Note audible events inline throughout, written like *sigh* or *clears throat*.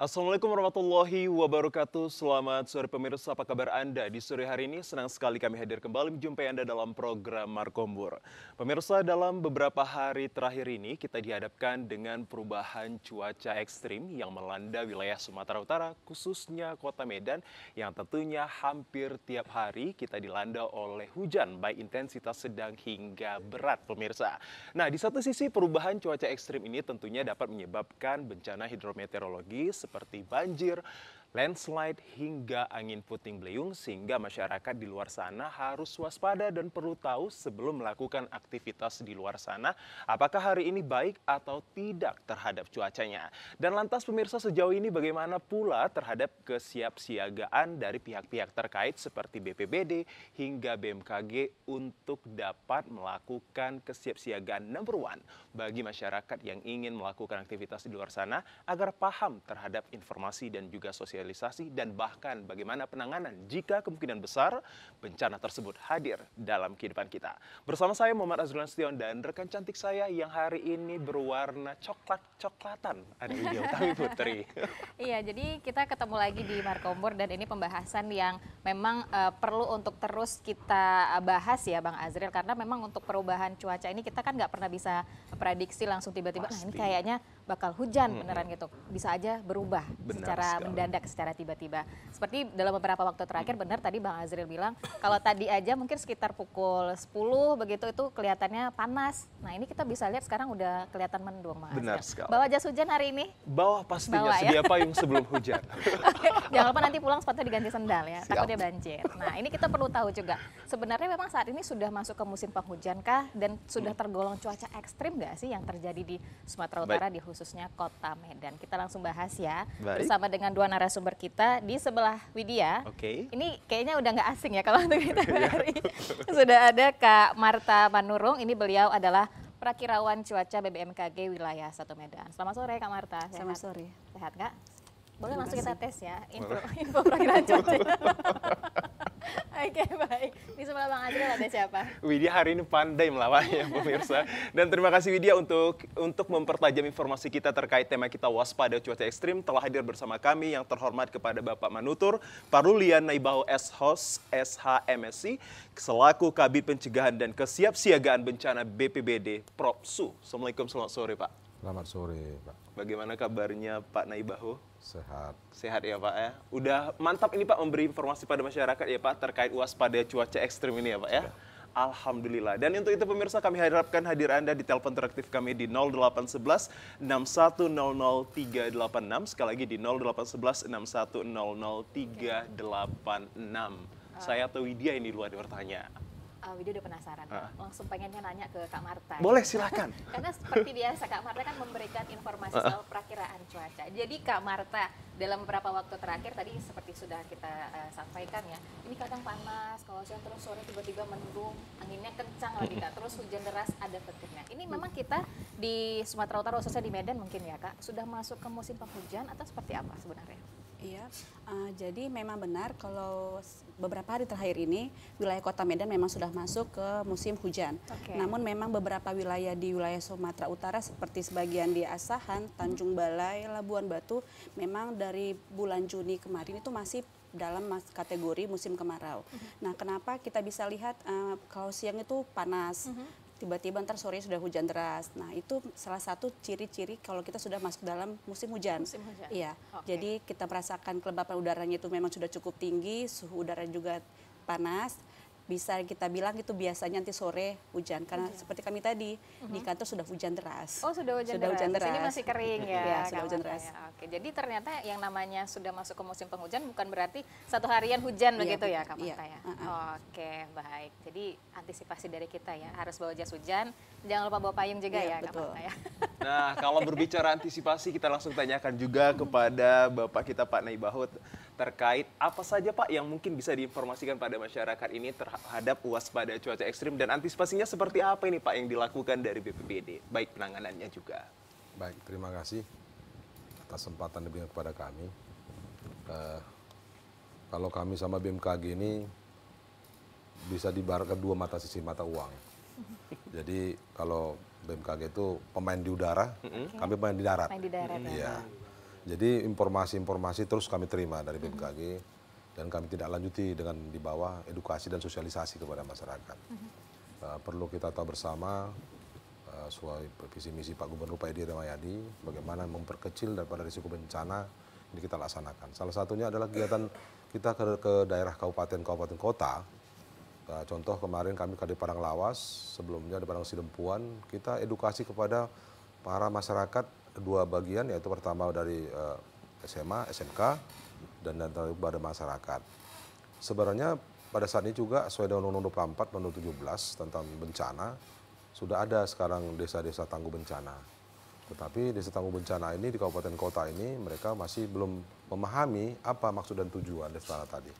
Assalamualaikum warahmatullahi wabarakatuh. Selamat sore pemirsa, apa kabar Anda? Di sore hari ini senang sekali kami hadir kembali menjumpai Anda dalam program Markombur. Pemirsa, dalam beberapa hari terakhir ini kita dihadapkan dengan perubahan cuaca ekstrim yang melanda wilayah Sumatera Utara, khususnya kota Medan, yang tentunya hampir tiap hari kita dilanda oleh hujan, baik intensitas sedang hingga berat pemirsa. Nah, di satu sisi perubahan cuaca ekstrim ini tentunya dapat menyebabkan bencana hidrometeorologi seperti banjir landslide hingga angin puting beliung sehingga masyarakat di luar sana harus waspada dan perlu tahu sebelum melakukan aktivitas di luar sana apakah hari ini baik atau tidak terhadap cuacanya. Dan lantas pemirsa sejauh ini bagaimana pula terhadap kesiapsiagaan dari pihak-pihak terkait seperti BPBD hingga BMKG untuk dapat melakukan kesiapsiagaan number one bagi masyarakat yang ingin melakukan aktivitas di luar sana agar paham terhadap informasi dan juga sosial sosialisasi, dan bahkan bagaimana penanganan jika kemungkinan besar bencana tersebut hadir dalam kehidupan kita. Bersama saya Muhammad Azrul Stion dan rekan cantik saya yang hari ini berwarna coklat-coklatan, ada Widya *laughs* Utami Putri. iya, jadi kita ketemu lagi di Markombor dan ini pembahasan yang memang uh, perlu untuk terus kita bahas ya Bang Azril, karena memang untuk perubahan cuaca ini kita kan nggak pernah bisa prediksi langsung tiba-tiba, nah ini kayaknya bakal hujan hmm. beneran gitu. Bisa aja berubah benar secara sekali. mendadak, secara tiba-tiba. Seperti dalam beberapa waktu terakhir hmm. benar tadi Bang Azril bilang kalau tadi aja mungkin sekitar pukul 10 begitu itu kelihatannya panas. Nah, ini kita bisa lihat sekarang udah kelihatan mendung, Mas. Benar sekali. Bawa jas hujan hari ini? Bawa pastinya, Bawa, ya? sedia payung sebelum hujan. *laughs* Jangan lupa nanti pulang sepatu diganti sendal ya, Siap. takutnya banjir. Nah, ini kita perlu tahu juga. Sebenarnya memang saat ini sudah masuk ke musim penghujan kah dan sudah tergolong cuaca ekstrim nggak sih yang terjadi di Sumatera Utara Baik. di khusus khususnya Kota Medan. Kita langsung bahas ya Baik. bersama dengan dua narasumber kita di sebelah Widya. Oke. Okay. Ini kayaknya udah nggak asing ya kalau untuk kita okay, *laughs* iya. hari sudah ada Kak Marta Manurung. Ini beliau adalah Prakirawan Cuaca BBMKG Wilayah satu Medan. Selamat sore Kak Marta. Selamat sore. Sehat Kak? Boleh langsung kita tes ya, info, info perakhiran *laughs* cuaca. Oke baik, di sebelah Bang Adrian ada siapa? Widya hari ini pandai melawan ya pemirsa. Dan terima kasih Widya untuk untuk mempertajam informasi kita terkait tema kita waspada cuaca ekstrim telah hadir bersama kami yang terhormat kepada Bapak Manutur Parulian Naibaho S-Hos SHMSI selaku Kabit Pencegahan dan Kesiapsiagaan Bencana BPBD Propsu. Assalamualaikum selamat sore Pak. Selamat sore Pak. Bagaimana kabarnya Pak Naibaho? Sehat. Sehat ya Pak ya. Udah mantap ini Pak memberi informasi pada masyarakat ya Pak terkait waspada cuaca ekstrim ini ya Pak Sudah. ya. Iya. Alhamdulillah. Dan untuk itu pemirsa kami harapkan hadir Anda di telepon teraktif kami di 0811 6100386. Sekali lagi di 0811 6100386. Ah. Saya atau Widya ini luar bertanya uh, Widya udah penasaran. Uh. Langsung pengennya nanya ke Kak Marta. Boleh, silakan. *laughs* Karena seperti biasa Kak Marta kan memberikan informasi uh. soal perakiraan cuaca. Jadi Kak Marta dalam beberapa waktu terakhir tadi seperti sudah kita uh, sampaikan ya, ini kadang panas, kalau siang terus sore tiba-tiba mendung, anginnya kencang lagi Kak, terus hujan deras ada petirnya. Ini memang kita di Sumatera Utara khususnya di Medan mungkin ya Kak, sudah masuk ke musim penghujan atau seperti apa sebenarnya? Iya, uh, jadi memang benar kalau beberapa hari terakhir ini wilayah Kota Medan memang sudah masuk ke musim hujan. Okay. Namun memang beberapa wilayah di wilayah Sumatera Utara seperti sebagian di Asahan, Tanjung Balai, Labuan Batu memang dari bulan Juni kemarin itu masih dalam kategori musim kemarau. Uh mhm. -huh. Nah, kenapa kita bisa lihat uh, kalau siang itu panas, uh mhm. -huh tiba-tiba ntar sore sudah hujan deras. Nah, itu salah satu ciri-ciri kalau kita sudah masuk dalam musim hujan. Musim hujan. Iya. Okay. Jadi kita merasakan kelembapan udaranya itu memang sudah cukup tinggi, suhu udara juga panas bisa kita bilang itu biasanya nanti sore hujan karena hujan. seperti kami tadi uh-huh. di mhm. kantor sudah hujan deras. Oh sudah hujan sudah deras. Hujan deras. Ini masih kering ya. ya sudah hujan deras. Ya. Oke jadi ternyata yang namanya sudah masuk ke musim penghujan bukan berarti satu harian hujan iya, begitu ya Kak iya. ya. Uh-huh. Oke baik. Jadi antisipasi dari kita ya harus bawa jas hujan. Jangan lupa bawa payung juga iya, ya Kak ya. *laughs* Nah kalau berbicara antisipasi kita langsung tanyakan juga kepada bapak kita Pak Naibahut terkait apa saja Pak yang mungkin bisa diinformasikan pada masyarakat ini terhadap waspada cuaca ekstrim dan antisipasinya seperti apa ini Pak yang dilakukan dari BPBD, baik penanganannya juga. Baik, terima kasih atas kesempatan diberikan kepada kami. Uh, kalau kami sama BMKG ini bisa dibaharkan dua mata sisi mata uang. Jadi kalau BMKG itu pemain di udara, mm -hmm. kami pemain di darat. Pemain di darat. Mm -hmm. Jadi informasi-informasi terus kami terima dari BMKG mm -hmm. dan kami tidak lanjuti dengan di bawah edukasi dan sosialisasi kepada masyarakat. Mm -hmm. uh, perlu kita tahu bersama uh, eh, suai visi misi Pak Gubernur Pak Edi Ramayadi bagaimana memperkecil daripada risiko bencana ini kita laksanakan. Salah satunya adalah kegiatan kita ke, ke daerah kabupaten kabupaten kota. Uh, contoh kemarin kami ke Padang Lawas, sebelumnya di Padang Sidempuan, kita edukasi kepada para masyarakat dua bagian yaitu pertama dari uh, eh, SMA, SMK dan dan pada masyarakat. Sebenarnya pada saat ini juga sesuai dengan Undang-Undang 24 tahun 17 tentang bencana sudah ada sekarang desa-desa tangguh bencana. Tetapi desa tangguh bencana ini di kabupaten kota ini mereka masih belum memahami apa maksud dan tujuan desa tadi.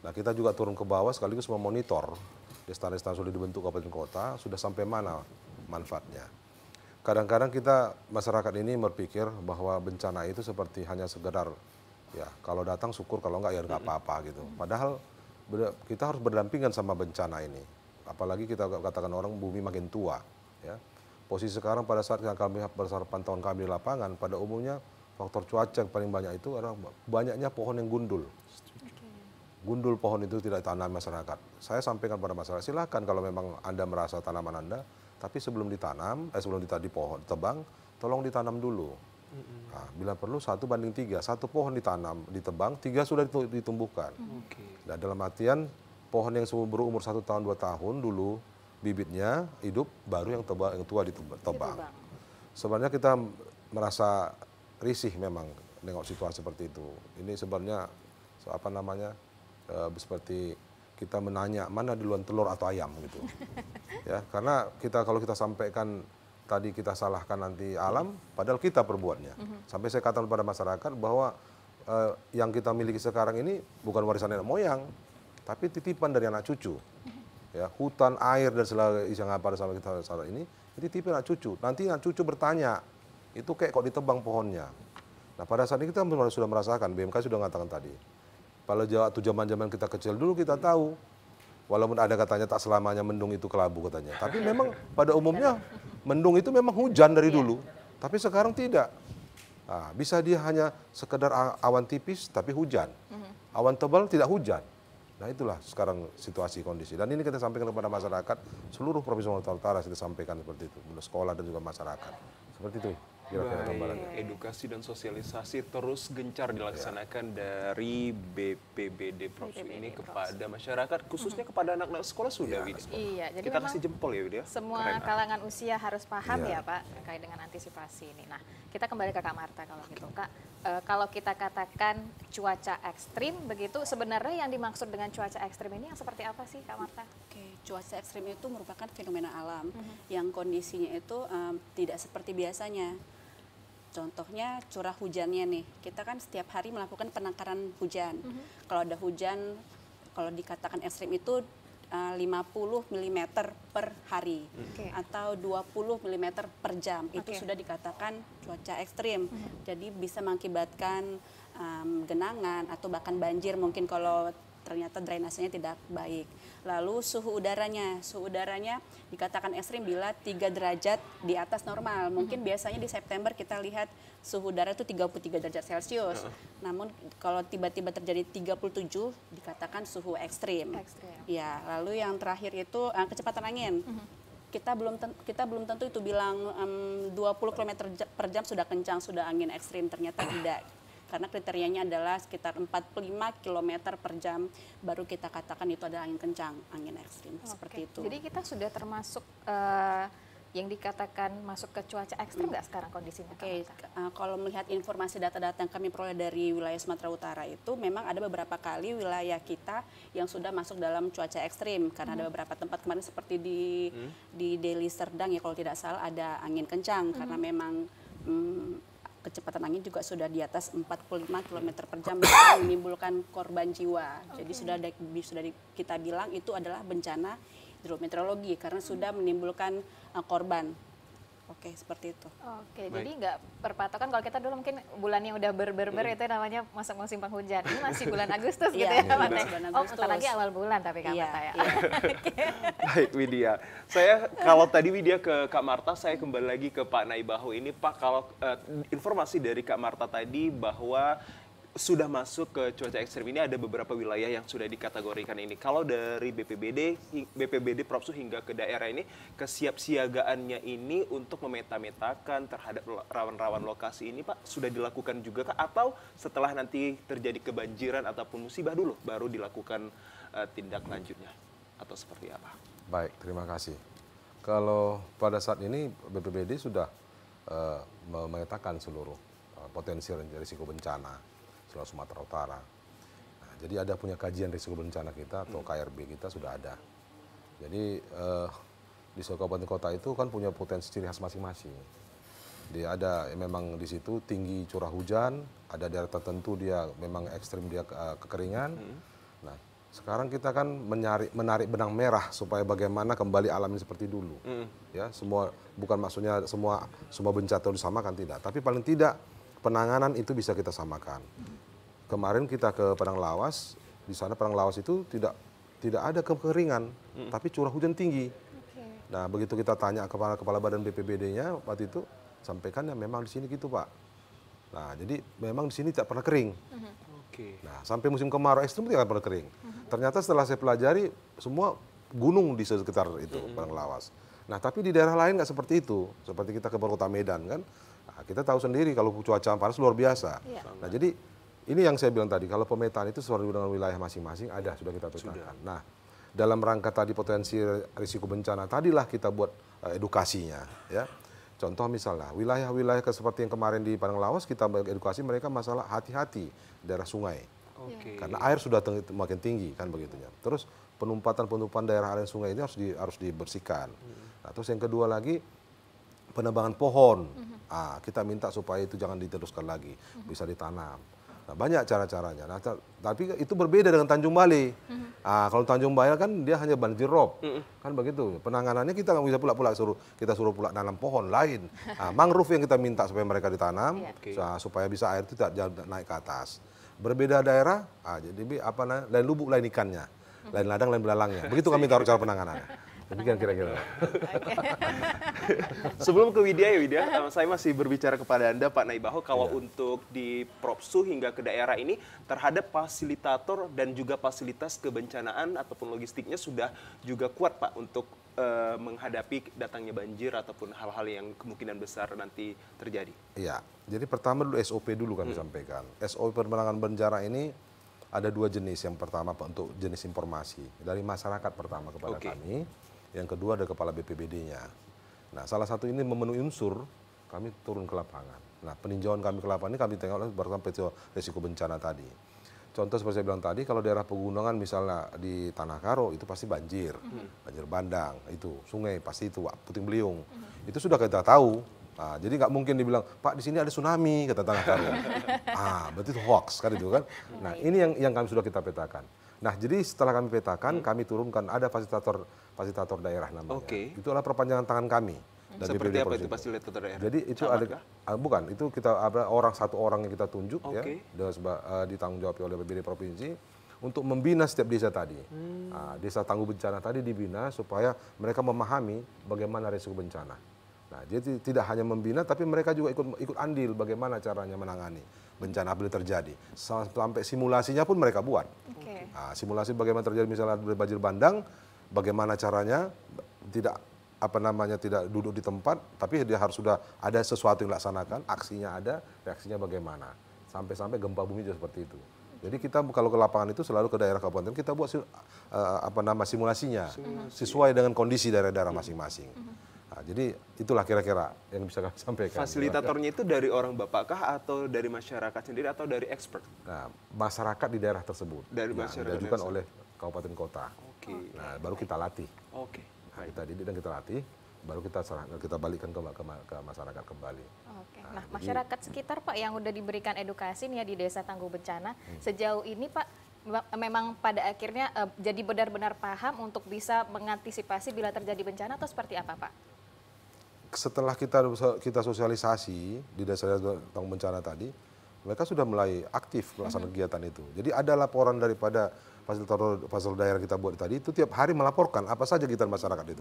Nah kita juga turun ke bawah sekaligus memonitor desa-desa sudah dibentuk kabupaten kota sudah sampai mana manfaatnya kadang-kadang kita masyarakat ini berpikir bahwa bencana itu seperti hanya sekedar ya kalau datang syukur kalau enggak ya enggak apa-apa gitu. Padahal kita harus berdampingan sama bencana ini. Apalagi kita katakan orang bumi makin tua ya. Posisi sekarang pada saat kami besar pantauan kami di lapangan pada umumnya faktor cuaca yang paling banyak itu adalah banyaknya pohon yang gundul. Gundul pohon itu tidak tanam masyarakat. Saya sampaikan pada masyarakat, silahkan kalau memang Anda merasa tanaman Anda tapi sebelum ditanam, eh sebelum ditadi pohon tebang, tolong ditanam dulu. Nah, bila perlu satu banding tiga, satu pohon ditanam, ditebang, tiga sudah ditumbuhkan. Okay. Nah, dalam artian pohon yang berumur satu tahun dua tahun dulu bibitnya hidup, baru yang tebang yang tua ditebang. Sebenarnya kita merasa risih memang nengok situasi seperti itu. Ini sebenarnya apa namanya e, seperti kita menanya mana duluan telur atau ayam gitu. Ya, karena kita kalau kita sampaikan tadi kita salahkan nanti alam, padahal kita perbuatnya. Sampai saya katakan kepada masyarakat bahwa eh, yang kita miliki sekarang ini bukan warisan nenek moyang, tapi titipan dari anak cucu. Ya, hutan, air dan segala yang apa sama kita saat ini, titipan anak cucu. Nanti anak cucu bertanya, itu kayak kok ditebang pohonnya. Nah pada saat ini kita sudah merasakan, BMK sudah mengatakan tadi, kalau waktu zaman-zaman kita kecil dulu kita tahu. Walaupun ada katanya tak selamanya mendung itu kelabu katanya. Tapi memang pada umumnya mendung itu memang hujan dari iya. dulu. Tapi sekarang tidak. Nah, bisa dia hanya sekedar awan tipis tapi hujan. Mhm. Awan tebal tidak hujan. Nah itulah sekarang situasi kondisi. Dan ini kita sampaikan kepada masyarakat, seluruh Provinsi Sumatera Utara kita sampaikan seperti itu, sekolah dan juga masyarakat. Seperti itu. Baik, edukasi dan sosialisasi terus gencar dilaksanakan ya. dari BPBD Provinsi ini kepada masyarakat, khususnya hmm. kepada anak-anak sekolah sudah, ya, Widya. Iya, jadi kita kasih jempol ya, Widya. Semua Keren, kalangan usia harus paham ya. ya, Pak, terkait dengan antisipasi ini. Nah, kita kembali ke Kak Marta kalau gitu, Kak. E, kalau kita katakan cuaca ekstrim begitu, sebenarnya yang dimaksud dengan cuaca ekstrim ini yang seperti apa sih, Kak Marta? Oke, cuaca ekstrim itu merupakan fenomena alam mm -hmm. yang kondisinya itu um, tidak seperti biasanya Contohnya curah hujannya nih, kita kan setiap hari melakukan penangkaran hujan. Mm -hmm. Kalau ada hujan, kalau dikatakan ekstrim itu uh, 50 mm per hari okay. atau 20 mm per jam okay. itu sudah dikatakan cuaca ekstrim. Mm -hmm. Jadi bisa mengakibatkan um, genangan atau bahkan banjir mungkin kalau ternyata drainasenya tidak baik. Lalu suhu udaranya, suhu udaranya dikatakan ekstrim bila 3 derajat di atas normal. Mhm. Mungkin biasanya di September kita lihat suhu udara itu 33 derajat Celcius. Namun kalau tiba-tiba terjadi 37 dikatakan suhu ekstrim. ekstrim. Ya, lalu yang terakhir itu eh, kecepatan angin. Mhm. kita belum kita belum tentu itu bilang um, 20 km per jam sudah kencang sudah angin ekstrim ternyata tidak karena kriterianya adalah sekitar 45 km per jam baru kita katakan itu ada angin kencang, angin ekstrim okay. seperti itu. Jadi kita sudah termasuk uh, yang dikatakan masuk ke cuaca ekstrim nggak hmm. sekarang kondisinya? Oke, okay. uh, eh, kalau melihat informasi data-data yang kami peroleh dari wilayah Sumatera Utara itu memang ada beberapa kali wilayah kita yang sudah masuk dalam cuaca ekstrim karena hmm. ada beberapa tempat kemarin seperti di hmm. di Deli Serdang ya kalau tidak salah ada angin kencang hmm. karena memang mm, kecepatan angin juga sudah di atas 45 km per jam yang menimbulkan korban jiwa. Okay. Jadi sudah ada, sudah kita bilang itu adalah bencana hidrometeorologi karena sudah menimbulkan eh, korban Oke, seperti itu. Oke, okay, jadi nggak perpatokan kalau kita dulu mungkin bulannya udah berberber hmm. itu namanya masuk musim penghujan. Ini masih bulan Agustus iya, gitu ya, Pak Teh. Oh, bentar lagi awal bulan tapi Kak iya, Marta ya. Iya. *laughs* Baik, Widya. Saya kalau tadi Widya ke Kak Marta, saya kembali lagi ke Pak Naibahu ini. Pak, kalau uh, informasi dari Kak Marta tadi bahwa sudah masuk ke cuaca ekstrim ini ada beberapa wilayah yang sudah dikategorikan ini. Kalau dari BPBD, BPBD Propsu hingga ke daerah ini, kesiapsiagaannya ini untuk memeta-metakan terhadap rawan-rawan lokasi ini, Pak, sudah dilakukan juga kah? Atau setelah nanti terjadi kebanjiran ataupun musibah dulu, baru dilakukan uh, tindak lanjutnya? Atau seperti apa? Baik, terima kasih. Kalau pada saat ini BPBD sudah uh, eh, memetakan seluruh eh, potensi risiko bencana Selat Sumatera Utara. Nah, jadi ada punya kajian risiko bencana kita atau KRB kita sudah ada. Jadi eh, di kabupaten kota itu kan punya potensi ciri khas masing-masing. Dia ada ya memang di situ tinggi curah hujan, ada daerah tertentu dia memang ekstrim dia eh, kekeringan. Hmm. Nah, sekarang kita kan menarik menarik benang merah supaya bagaimana kembali alami seperti dulu. Hmm. Ya, semua bukan maksudnya semua semua bencana itu disamakan tidak, tapi paling tidak penanganan itu bisa kita samakan. Kemarin kita ke Padang Lawas, di sana Padang Lawas itu tidak tidak ada kekeringan, hmm. tapi curah hujan tinggi. Okay. Nah, begitu kita tanya kepada kepala badan BPBD-nya waktu itu, sampaikan ya memang di sini gitu pak. Nah, jadi memang di sini tidak pernah kering. Mm-hmm. Okay. Nah, sampai musim kemarau ekstrim tidak pernah kering. Uh Ternyata setelah saya pelajari, semua gunung di sekitar itu, uh Padang Lawas. Nah, tapi di daerah lain nggak seperti itu. Seperti kita ke Kota Medan kan, Nah, kita tahu sendiri kalau cuaca panas luar biasa. Ya. Nah jadi ini yang saya bilang tadi kalau pemetaan itu sesuai dengan wilayah masing-masing ada sudah kita petakan. Nah dalam rangka tadi potensi risiko bencana tadilah kita buat uh, edukasinya ya. Contoh misalnya wilayah-wilayah seperti yang kemarin di Padang Lawas kita edukasi mereka masalah hati-hati daerah sungai. Okay. Karena air sudah ten makin tinggi kan begitu begitunya. Terus penumpatan penumpatan daerah aliran sungai ini harus di harus dibersihkan. Hmm. Nah, terus yang kedua lagi penebangan pohon. Hmm A, ah, kita minta supaya itu jangan diteruskan lagi, bisa ditanam. Nah, banyak cara-caranya. Nah, tapi itu berbeda dengan Tanjung Bali. Nah, kalau Tanjung Bali kan dia hanya banjir rob, kan begitu. Penanganannya kita nggak bisa pula-pula suruh kita suruh pula nanam pohon lain. Nah, *laughs* mangrove yang kita minta supaya mereka ditanam, iya. okay. supaya bisa air itu tidak naik ke atas. Berbeda daerah, nah, jadi apa lain lubuk lain ikannya, hmm. lain ladang lain belalangnya. Begitu kami taruh cara penanganannya. Tapi kan kira-kira. *laughs* Sebelum ke Widya ya Widya, eh, saya masih berbicara kepada Anda Pak Naibaho kalau ya. untuk di Propsu hingga ke daerah ini terhadap fasilitator dan juga fasilitas kebencanaan ataupun logistiknya sudah juga kuat Pak untuk eh, menghadapi datangnya banjir ataupun hal-hal yang kemungkinan besar nanti terjadi. Iya, jadi pertama dulu SOP dulu kami hmm. sampaikan. SOP penanganan bencana ini ada dua jenis. Yang pertama untuk jenis informasi dari masyarakat pertama kepada okay. kami yang kedua ada kepala BPBD-nya. Nah, salah satu ini memenuhi unsur, kami turun ke lapangan. Nah, peninjauan kami ke lapangan ini kami tengok berdasarkan peta risiko bencana tadi. Contoh seperti saya bilang tadi, kalau daerah pegunungan misalnya di Tanah Karo itu pasti banjir, hmm. banjir bandang, itu sungai pasti itu puting beliung. Hmm. Itu sudah kita tahu. Nah, jadi nggak mungkin dibilang Pak di sini ada tsunami kata Tanah Karo. *laughs* ah, berarti itu hoax kan itu kan. Nah ini yang yang kami sudah kita petakan. Nah jadi setelah kami petakan, hmm. kami turunkan ada fasilitator fasilitator daerah namanya. Okay. Itulah perpanjangan tangan kami. Dan Seperti apa itu fasilitator daerah? Jadi itu ada kah? Ah, bukan itu kita ada orang satu orang yang kita tunjuk okay. ya seba, uh, eh, ditanggung jawab oleh BPD provinsi untuk membina setiap desa tadi. Hmm. Nah, desa tangguh bencana tadi dibina supaya mereka memahami bagaimana risiko bencana. Nah, jadi tidak hanya membina, tapi mereka juga ikut ikut andil bagaimana caranya menangani bencana apabila terjadi. Sampai simulasinya pun mereka buat. Okay. Nah, simulasi bagaimana terjadi misalnya banjir bandang, bagaimana caranya tidak apa namanya tidak duduk di tempat, tapi dia harus sudah ada sesuatu yang dilaksanakan, aksinya ada, reaksinya bagaimana. Sampai-sampai gempa bumi juga seperti itu. Jadi kita kalau ke lapangan itu selalu ke daerah kabupaten kita buat uh, apa nama simulasinya Simulasi. sesuai dengan kondisi daerah-daerah mm-hmm. masing-masing. Mm-hmm. Nah, jadi itulah kira-kira yang bisa kami sampaikan. Fasilitatornya itu dari orang bapakkah atau dari masyarakat sendiri atau dari expert? Nah, masyarakat di daerah tersebut. Dari masyarakat. Nah, diajukan oleh kabupaten kota. Oke. Okay. Nah, baru kita latih. Oke. Okay. Nah, kita didik dan kita latih, baru kita serah, kita balikkan ke, ke, ke masyarakat kembali. Oke. Nah, nah jadi, masyarakat sekitar Pak yang sudah diberikan edukasi nih ya di Desa Tangguh Bencana, hmm. sejauh ini Pak memang pada akhirnya uh, jadi benar-benar paham untuk bisa mengantisipasi bila terjadi bencana atau seperti apa, Pak? Setelah kita kita sosialisasi di desa tentang bencana tadi, mereka sudah mulai aktif melaksanakan hmm. kegiatan itu. Jadi ada laporan daripada fasilitator fasil daerah kita buat tadi itu tiap hari melaporkan apa saja kita masyarakat itu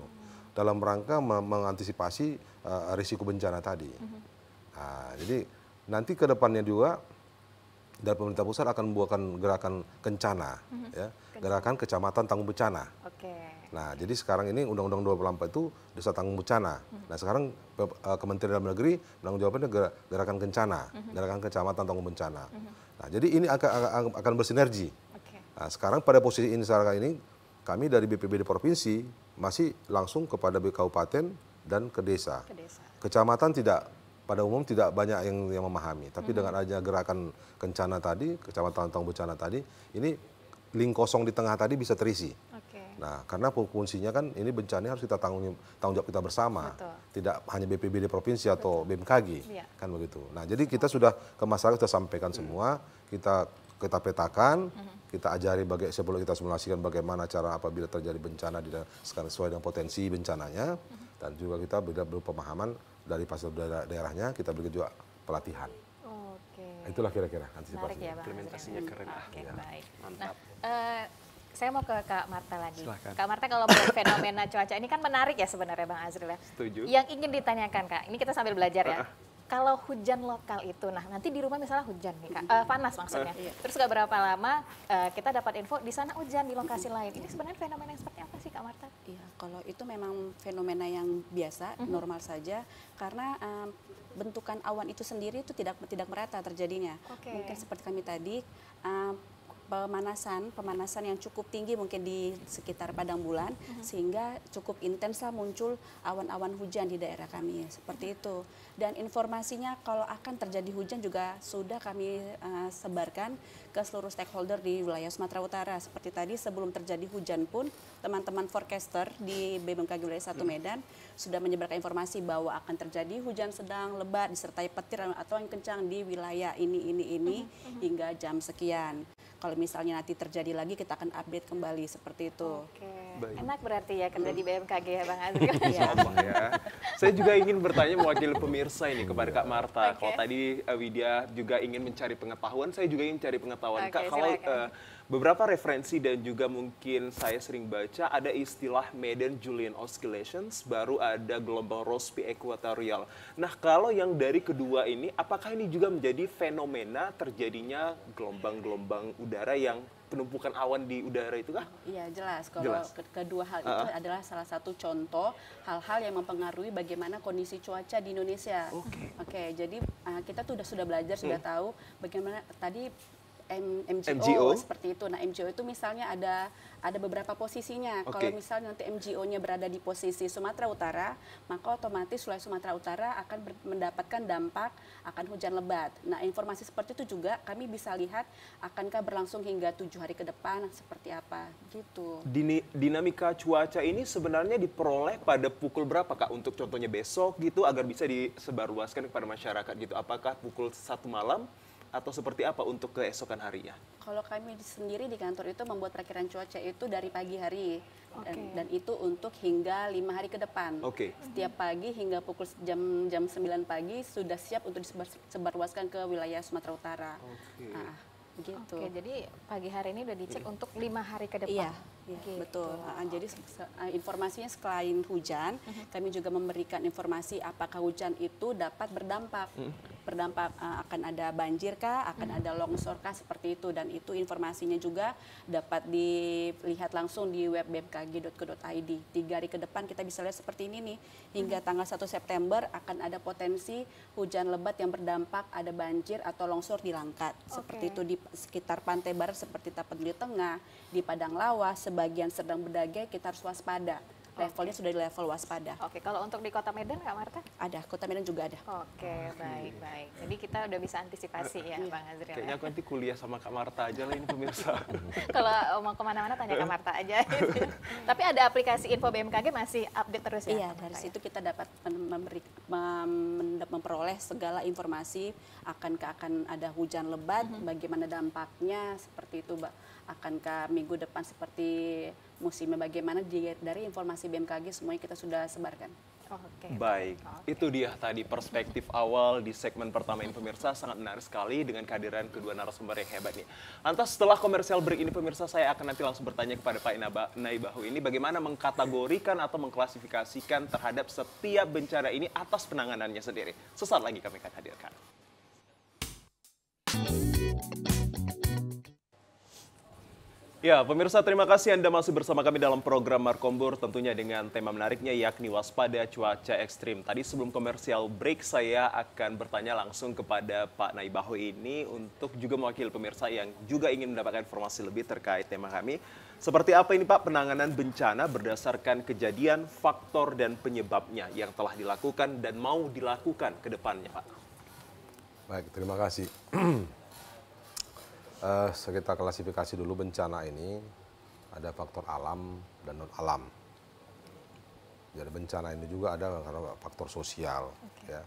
dalam rangka mengantisipasi uh, risiko bencana tadi. Nah, jadi nanti ke depannya juga dari pemerintah pusat akan membuatkan gerakan kencana, ya, gerakan kecamatan tanggung bencana. Okay. Nah, jadi sekarang ini Undang-Undang 24 itu desa tanggung bencana. Nah, sekarang eh, Kementerian Dalam Negeri menanggung jawabannya gerakan kencana, gerakan kecamatan tanggung bencana. Mhm. Nah, jadi ini akan, akan bersinergi Nah, sekarang pada posisi ini sekarang ini kami dari BPBD provinsi masih langsung kepada kabupaten dan ke desa. ke desa. Kecamatan tidak pada umum tidak banyak yang yang memahami, tapi hmm. dengan adanya gerakan kencana tadi, kecamatan tanggung bencana tadi, ini link kosong di tengah tadi bisa terisi. Okay. Nah, karena fungsinya kan ini bencana harus kita tanggung tanggung jawab kita bersama, Betul. tidak hanya BPBD provinsi atau BMKG, ya. kan begitu. Nah, jadi kita sudah ke masyarakat kita sampaikan hmm. semua, kita kita petakan, mm-hmm. kita ajari bagai sebelum kita simulasikan bagaimana cara apabila terjadi bencana di sekarang sesuai dengan potensi bencananya mm-hmm. dan juga kita berikan pemahaman dari pasal daerah daerahnya kita berikan juga pelatihan. Oke. Itulah kira-kira antisipasi. ya, Implementasinya keren. Oke, ya. baik. Mantap. Nah, uh, saya mau ke Kak Marta lagi. Silahkan. Kak Marta kalau melihat fenomena cuaca ini kan menarik ya sebenarnya Bang Azril ya. Setuju. Yang ingin ditanyakan Kak, ini kita sambil belajar ya. Ah, ah kalau hujan lokal itu, nah nanti di rumah misalnya hujan nih kak, uh, panas maksudnya. Eh, iya. Terus gak berapa lama uh, kita dapat info di sana hujan di lokasi lain. Ini sebenarnya fenomena yang seperti apa sih kak Marta? Iya, kalau itu memang fenomena yang biasa, mhm. normal saja, karena um, bentukan awan itu sendiri itu tidak tidak merata terjadinya. Okay. Mungkin seperti kami tadi. Um, pemanasan, pemanasan yang cukup tinggi mungkin di sekitar padang bulan uh mhm. -huh. sehingga cukup intens lah muncul awan-awan hujan di daerah kami seperti itu. Dan informasinya kalau akan terjadi hujan juga sudah kami uh, sebarkan ke seluruh stakeholder di wilayah Sumatera Utara. Seperti tadi sebelum terjadi hujan pun teman-teman forecaster di BMKG Wilayah 1 mhm. Medan sudah menyebarkan informasi bahwa akan terjadi hujan sedang, lebat disertai petir atau yang kencang di wilayah ini ini ini uh mhm, -huh. hingga jam sekian. Kalau misalnya nanti terjadi lagi kita akan update kembali seperti itu. Oke. Enak berarti ya kerja hmm. di BMKG ya Bang Aziz. *laughs* ya. ya. Saya juga ingin bertanya mewakili pemirsa ini kepada Kak Marta. Okay. Kalau tadi eh, Widya juga ingin mencari pengetahuan, saya juga ingin mencari pengetahuan. Okay, Kak, kalau uh, beberapa referensi dan juga mungkin saya sering baca ada istilah Medan Julian Oscillations, baru ada Global Rossby Equatorial. Nah, kalau yang dari kedua ini, apakah ini juga menjadi fenomena terjadinya gelombang-gelombang udara yang penumpukan awan di udara itu kah? Iya jelas. Kalau jelas. kedua hal itu uh -huh. adalah salah satu contoh hal-hal yang mempengaruhi bagaimana kondisi cuaca di Indonesia. Oke. Okay. Oke. Okay, jadi uh, kita tuh sudah sudah belajar sudah hmm. tahu bagaimana tadi M, MGO, MGO seperti itu. Nah MGO itu misalnya ada ada beberapa posisinya. Okay. Kalau misalnya nanti MGO-nya berada di posisi Sumatera Utara, maka otomatis wilayah Sumatera Utara akan mendapatkan dampak akan hujan lebat. Nah, informasi seperti itu juga kami bisa lihat akankah berlangsung hingga tujuh hari ke depan seperti apa gitu. Dini, dinamika cuaca ini sebenarnya diperoleh pada pukul berapa kak? Untuk contohnya besok gitu agar bisa disebarluaskan kepada masyarakat gitu. Apakah pukul satu malam? atau seperti apa untuk keesokan harinya? Kalau kami sendiri di kantor itu membuat perkiraan cuaca itu dari pagi hari okay. dan, dan itu untuk hingga lima hari ke depan. Oke. Okay. Setiap pagi hingga pukul jam jam 9 pagi sudah siap untuk disebarluaskan ke wilayah Sumatera Utara. Oke. Okay. Nah, gitu. Oke, jadi pagi hari ini sudah dicek hmm. untuk lima hari ke depan. Iya. Okay. Betul. Nah, jadi ah, informasinya selain hujan, uh mm-hmm. -huh. kami juga memberikan informasi apakah hujan itu dapat berdampak, uh mm-hmm. -huh. berdampak ah, akan ada banjir kah, akan uh mm-hmm. -huh. ada longsor kah seperti itu dan itu informasinya juga dapat dilihat langsung di web bmkg.co.id. Tiga hari ke depan kita bisa lihat seperti ini nih, hingga uh -huh. tanggal 1 September akan ada potensi hujan lebat yang berdampak ada banjir atau longsor di Langkat, okay. seperti itu di sekitar pantai barat seperti Tapanuli Tengah, di Padang Lawas bagian sedang berdagai kita harus waspada. Levelnya okay. sudah di level waspada. Oke, okay. kalau untuk di Kota Medan Kak Marta? Ada, Kota Medan juga ada. Oke, okay, baik, baik. Jadi kita udah bisa antisipasi ya iya. Bang Azril. Kayaknya ya. aku nanti kuliah sama Kak Marta aja lah ini pemirsa. *laughs* kalau mau kemana-mana tanya Kak Marta aja. *laughs* Tapi ada aplikasi info BMKG masih update terus ya? Iya, dari ya? situ kita dapat memberi, mem memperoleh segala informasi akan akan ada hujan lebat, mm -hmm. bagaimana dampaknya, seperti itu Mbak akankah minggu depan seperti musimnya bagaimana dari informasi BMKG semuanya kita sudah sebarkan. Oke. okay. Baik, okay. itu dia tadi perspektif awal di segmen pertama ini pemirsa sangat menarik sekali dengan kehadiran kedua narasumber yang hebat nih. Lantas setelah komersial break ini pemirsa saya akan nanti langsung bertanya kepada Pak Inaba, Naibahu ini bagaimana mengkategorikan atau mengklasifikasikan terhadap setiap bencana ini atas penanganannya sendiri. Sesaat lagi kami akan hadirkan. Ya, pemirsa terima kasih Anda masih bersama kami dalam program Markombur tentunya dengan tema menariknya yakni waspada cuaca ekstrim. Tadi sebelum komersial break saya akan bertanya langsung kepada Pak Naibaho ini untuk juga mewakili pemirsa yang juga ingin mendapatkan informasi lebih terkait tema kami. Seperti apa ini Pak penanganan bencana berdasarkan kejadian, faktor, dan penyebabnya yang telah dilakukan dan mau dilakukan ke depannya Pak? Baik, terima kasih. *clears throat* Uh, eh, sekitar klasifikasi dulu bencana ini ada faktor alam dan non alam. Jadi bencana ini juga ada karena faktor sosial. Okay. Ya.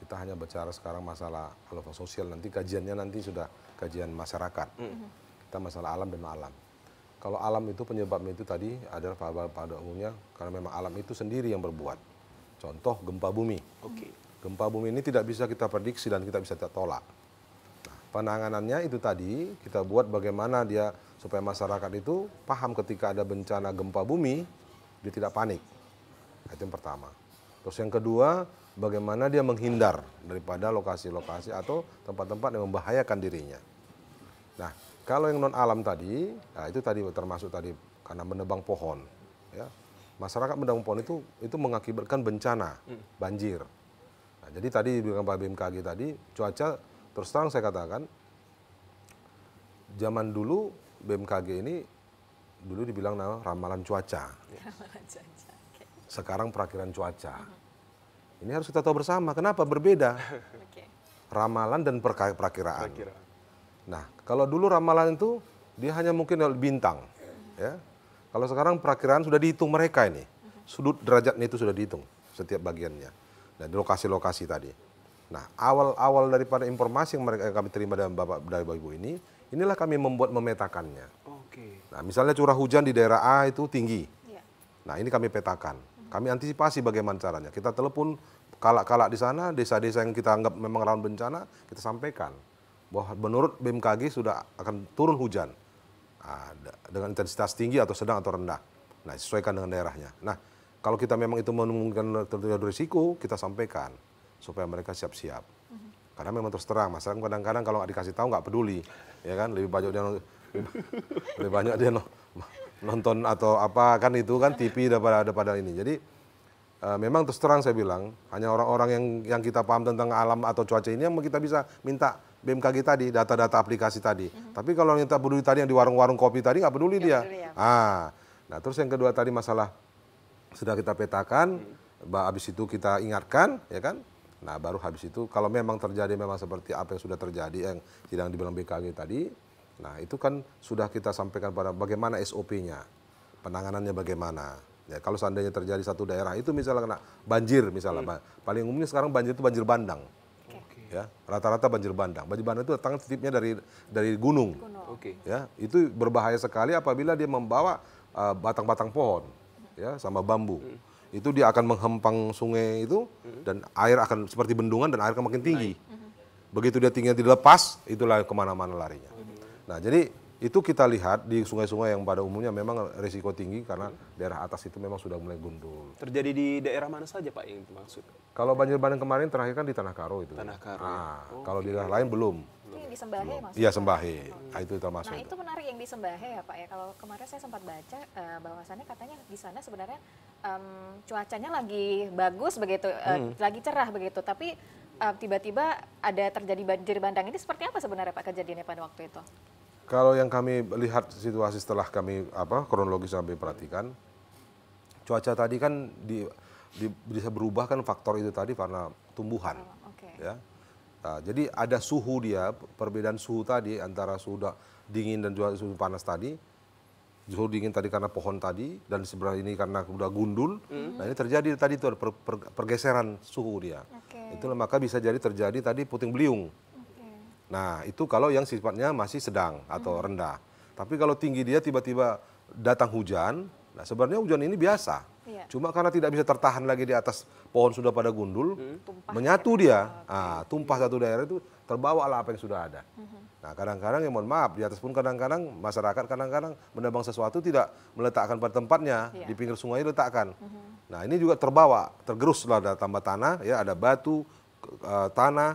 Kita hanya bicara sekarang masalah faktor sosial. Nanti kajiannya nanti sudah kajian masyarakat. Mm -hmm. Kita masalah alam dan non alam. Kalau alam itu penyebabnya itu tadi adalah pada, umumnya karena memang alam itu sendiri yang berbuat. Contoh gempa bumi. Okay. Gempa bumi ini tidak bisa kita prediksi dan kita bisa tidak tolak penanganannya itu tadi kita buat bagaimana dia supaya masyarakat itu paham ketika ada bencana gempa bumi dia tidak panik. Itu yang pertama. Terus yang kedua, bagaimana dia menghindar daripada lokasi-lokasi atau tempat-tempat yang membahayakan dirinya. Nah, kalau yang non alam tadi, nah itu tadi termasuk tadi karena menebang pohon. Ya. Masyarakat menebang pohon itu itu mengakibatkan bencana, hmm. banjir. Nah, jadi tadi dengan Pak BMKG tadi cuaca Terus terang saya katakan, zaman dulu BMKG ini dulu dibilang nama ramalan cuaca. Sekarang perakiran cuaca. Ini harus kita tahu bersama. Kenapa berbeda? *laughs* Ramalan dan perkiraan. perakiraan. Nah, kalau dulu ramalan itu dia hanya mungkin bintang, ya. Kalau sekarang perakiraan sudah dihitung mereka ini, mm-hmm. sudut derajatnya itu sudah dihitung setiap bagiannya. dan nah, di lokasi-lokasi tadi. Nah, awal-awal daripada informasi yang mereka kami terima dari Bapak dari Bapak Ibu ini, inilah kami membuat memetakannya. Oke. Nah, misalnya curah hujan di daerah A itu tinggi. Ya. Nah, ini kami petakan. Hmm. Kami antisipasi bagaimana caranya. Kita telepon kalak-kalak di sana, desa-desa yang kita anggap memang rawan bencana, kita sampaikan bahwa menurut BMKG sudah akan turun hujan dengan intensitas tinggi atau sedang atau rendah. Nah, sesuaikan dengan daerahnya. Nah, kalau kita memang itu menemukan terjadi risiko, kita sampaikan supaya mereka siap-siap. Karena memang terus terang, masyarakat kadang-kadang kalau nggak dikasih tahu nggak peduli, ya kan lebih banyak dia *laughs* lebih banyak dia nonton atau apa kan itu kan TV daripada daripada ini. Jadi e, memang terus terang saya bilang hanya orang-orang yang yang kita paham tentang alam atau cuaca ini yang kita bisa minta BMKG tadi data-data aplikasi tadi. Mm -hmm. Tapi kalau yang tak peduli tadi yang di warung-warung kopi tadi nggak peduli gak dia. ya. Ah, nah terus yang kedua tadi masalah sudah kita petakan, mm -hmm. abis itu kita ingatkan ya kan Nah baru habis itu kalau memang terjadi memang seperti apa yang sudah terjadi yang sedang dibilang BKG tadi, nah itu kan sudah kita sampaikan pada bagaimana SOP-nya, penanganannya bagaimana. Ya, kalau seandainya terjadi satu daerah itu misalnya kena banjir misalnya, hmm. paling umumnya sekarang banjir itu banjir bandang. Okay. Ya, rata-rata banjir bandang. Banjir bandang itu datang titipnya dari dari gunung. gunung. Okay. Ya, itu berbahaya sekali apabila dia membawa eh, batang-batang uh, pohon ya sama bambu. Hmm itu dia akan menghempang sungai itu hmm. dan air akan seperti bendungan dan air akan makin tinggi. Hmm. Begitu dia tinggal dilepas, itulah kemana-mana larinya. Hmm. Nah jadi itu kita lihat di sungai-sungai yang pada umumnya memang risiko tinggi karena hmm. daerah atas itu memang sudah mulai gundul. Terjadi di daerah mana saja Pak yang dimaksud? Kalau banjir bandang kemarin terakhir kan di Tanah Karo itu. Tanah Karo. Nah, ya. kalau di daerah lain belum. Itu yang disembahe maksudnya? Iya sembahe, nah, itu termasuk. Nah itu menarik yang disembahe ya Pak ya, kalau kemarin saya sempat baca uh, bahwasannya katanya di sana sebenarnya um, cuacanya lagi bagus begitu, uh, hmm. lagi cerah begitu, tapi eh, tiba-tiba uh, ada terjadi banjir bandang ini seperti apa sebenarnya Pak kejadiannya pada waktu itu? Kalau yang kami lihat situasi setelah kami apa kronologis sampai perhatikan, cuaca tadi kan di, di, bisa berubah kan faktor itu tadi karena tumbuhan, oh, okay. ya Nah, jadi ada suhu dia, perbedaan suhu tadi antara suhu dingin dan juga suhu panas tadi. Suhu dingin tadi karena pohon tadi dan sebelah ini karena udah gundul. Mm. Nah, ini terjadi tadi itu ada per, per, pergeseran suhu dia. Okay. Itulah maka bisa jadi terjadi tadi puting beliung. Okay. Nah, itu kalau yang sifatnya masih sedang atau mm. rendah. Tapi kalau tinggi dia tiba-tiba datang hujan, nah sebenarnya hujan ini biasa. Iya. Cuma karena tidak bisa tertahan lagi di atas pohon sudah pada gundul, hmm. menyatu dia, ah, tumpah satu daerah itu terbawa lah apa yang sudah ada. Hmm. Nah kadang-kadang ya mohon maaf di atas pun kadang-kadang masyarakat kadang-kadang menebang sesuatu tidak meletakkan pada tempatnya iya. di pinggir sungai letakkan. Hmm. Nah ini juga terbawa, tergerus lah ada tambah tanah, ya ada batu, uh, tanah,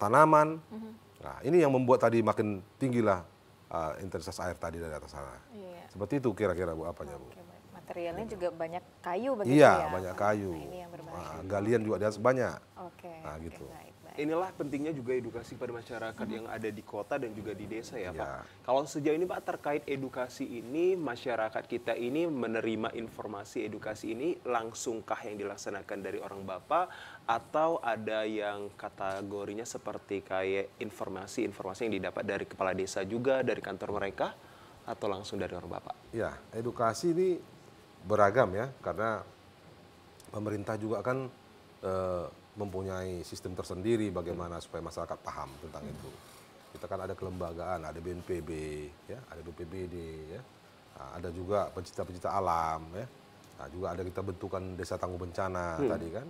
tanaman. Hmm. Nah ini yang membuat tadi makin tinggilah uh, intensitas air tadi dari atas sana. Iya. Seperti itu kira-kira bu apanya okay. bu materialnya juga banyak kayu begitu iya, ya? Iya, banyak nah, kayu. Nah, ini yang berbahaya. galian juga ada banyak. Oke. Okay, nah, gitu. baik, baik. Inilah pentingnya juga edukasi pada masyarakat hmm. yang ada di kota dan juga di desa ya, ya. Pak. Iya. Kalau sejauh ini Pak terkait edukasi ini, masyarakat kita ini menerima informasi edukasi ini langsungkah yang dilaksanakan dari orang Bapak atau ada yang kategorinya seperti kayak informasi-informasi yang didapat dari kepala desa juga, dari kantor mereka? atau langsung dari orang bapak? Ya, edukasi ini beragam ya karena pemerintah juga kan e, mempunyai sistem tersendiri bagaimana supaya masyarakat paham tentang itu. Kita kan ada kelembagaan, ada BNPB, ya, ada BPBD, ya, nah, ada juga pencipta-pencipta alam, ya, nah, juga ada kita bentukan desa tangguh bencana hmm. tadi kan.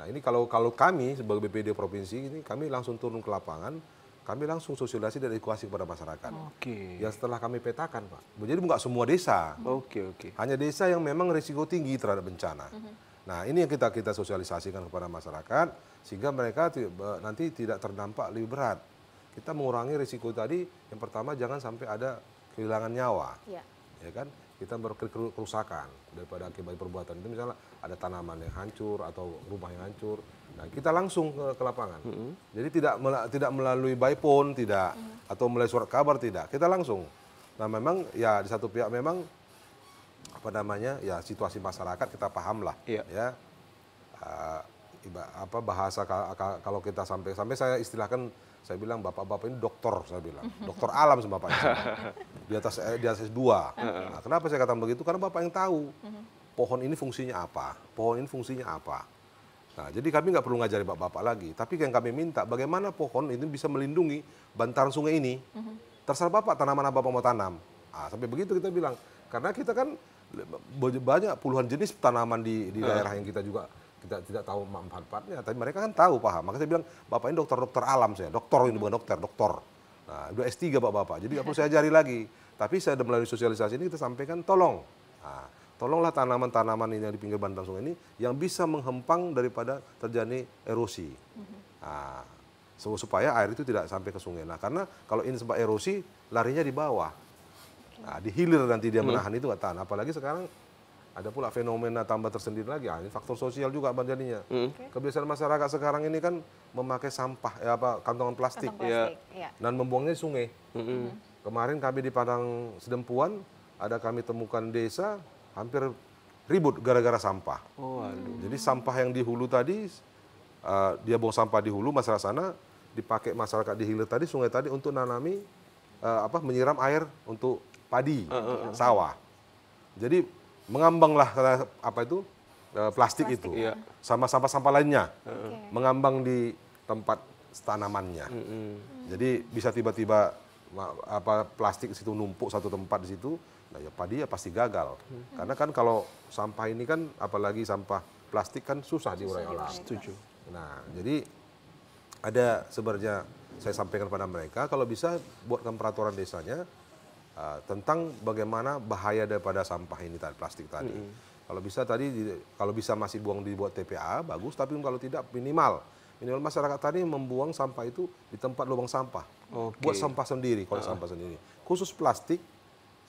Nah ini kalau kalau kami sebagai BPD provinsi ini kami langsung turun ke lapangan kami langsung sosialisasi dan edukasi kepada masyarakat. Oke. Okay. Yang setelah kami petakan, Pak. Jadi nggak semua desa. Oke, okay, oke. Okay. Hanya desa yang memang risiko tinggi terhadap bencana. Mm -hmm. Nah, ini yang kita kita sosialisasikan kepada masyarakat sehingga mereka nanti tidak terdampak lebih berat. Kita mengurangi risiko tadi yang pertama jangan sampai ada kehilangan nyawa. Ya, ya kan? Kita berkerusakan daripada akibat perbuatan itu misalnya ada tanaman yang hancur atau rumah yang hancur, Nah, kita langsung ke, ke lapangan. Mm -hmm. Jadi tidak tidak melalui by phone, tidak mm -hmm. atau melalui surat kabar tidak. Kita langsung. Nah, memang ya di satu pihak memang apa namanya? ya situasi masyarakat kita paham lah yeah. ya. Uh, iba, apa bahasa kalau kita sampai sampai saya istilahkan saya bilang bapak-bapak ini dokter saya bilang *laughs* dokter alam sama bapak *laughs* di atas eh, di atas dua nah, kenapa saya katakan begitu karena bapak yang tahu mm-hmm. pohon ini fungsinya apa pohon ini fungsinya apa Nah, jadi kami nggak perlu ngajarin bapak-bapak lagi. Tapi yang kami minta, bagaimana pohon itu bisa melindungi bantaran sungai ini? Mhm. Terserah bapak tanaman apa bapak mau tanam. Nah, sampai begitu kita bilang. Karena kita kan banyak puluhan jenis tanaman di, di eh. daerah yang kita juga kita tidak tahu manfaatnya. Tapi mereka kan tahu paham. Maka saya bilang, bapak ini dokter-dokter alam saya. dokter ini bukan dokter, dokter. Nah, udah S3 bapak-bapak. Jadi nggak perlu saya ajari lagi. Tapi saya melalui sosialisasi ini kita sampaikan, tolong. Nah, tolonglah tanaman-tanaman ini yang di pinggir bantaran sungai ini yang bisa menghempang daripada terjadi erosi. Nah, supaya air itu tidak sampai ke sungai. Nah, karena kalau ini sebab erosi, larinya di bawah. Nah, di hilir nanti dia mhm. menahan itu nggak tahan. Apalagi sekarang ada pula fenomena tambah tersendiri lagi. Ah, ini faktor sosial juga jadinya. Hmm. Kebiasaan masyarakat sekarang ini kan memakai sampah, ya apa kantongan plastik, Kantong plastik ya. dan membuangnya di sungai. Hmm. Kemarin kami di Padang Sedempuan ada kami temukan desa hampir ribut gara-gara sampah. Oh, aduh. Jadi sampah yang di hulu tadi, uh, dia buang sampah di hulu masalah sana, dipakai masyarakat di hilir tadi, sungai tadi untuk nanami, uh, apa menyiram air untuk padi, uh, uh, uh. sawah. Jadi mengambanglah apa itu uh, plastik, plastik itu, iya. sama sampah-sampah lainnya, uh. mengambang di tempat tanamannya. Uh, uh. Jadi bisa tiba-tiba apa plastik di situ numpuk satu tempat di situ, Nah ya padi ya pasti gagal. Hmm. Karena kan kalau sampah ini kan apalagi sampah plastik kan susah, susah diurai olah. Setuju. Nah jadi ada sebenarnya saya sampaikan kepada mereka kalau bisa buatkan peraturan desanya uh, tentang bagaimana bahaya daripada sampah ini tadi plastik tadi. -hmm. Kalau bisa tadi kalau bisa masih buang dibuat TPA bagus tapi kalau tidak minimal minimal masyarakat tadi membuang sampah itu di tempat lubang sampah. Okay. Buat sampah sendiri, kalau uh sampah sendiri. Khusus plastik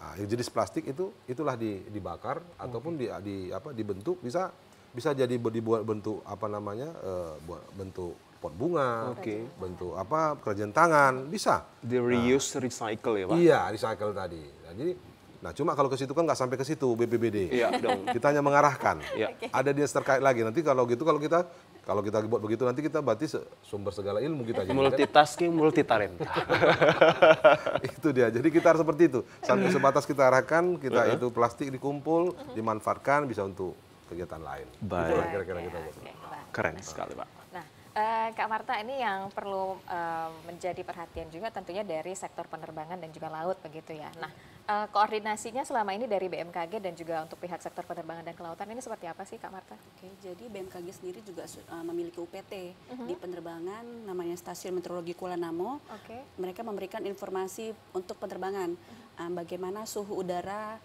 Nah, jenis plastik itu itulah di, dibakar okay. ataupun di, di apa dibentuk bisa bisa jadi dibuat bentuk apa namanya uh, bentuk pot bunga, okay. bentuk apa kerajinan tangan bisa. Di nah. reuse nah, recycle ya pak? Iya recycle tadi. Nah, jadi Nah, cuma kalau ke situ kan nggak sampai ke situ BPBD. Iya, dong. Kita hanya mengarahkan. Iya. Ada dia terkait lagi. Nanti kalau gitu kalau kita kalau kita buat begitu nanti kita berarti sumber segala ilmu kita. Multitasking, multitalenta. *laughs* itu dia. Jadi kita harus seperti itu. Sampai sebatas kita arahkan, kita uh -huh. itu plastik dikumpul, dimanfaatkan bisa untuk kegiatan lain. Baik. Kira-kira kita buat. Okay, Keren sekali, Pak. Nah, eh, Kak Marta ini yang perlu uh, menjadi perhatian juga tentunya dari sektor penerbangan dan juga laut begitu ya. Nah, uh, koordinasinya selama ini dari BMKG dan juga untuk pihak sektor penerbangan dan kelautan ini seperti apa sih Kak Marta? Oke, jadi BMKG sendiri juga uh, memiliki UPT uh-huh. Mhm. di penerbangan namanya Stasiun Meteorologi Kuala Oke, Okay. Mereka memberikan informasi untuk penerbangan uh-huh. uh, bagaimana suhu udara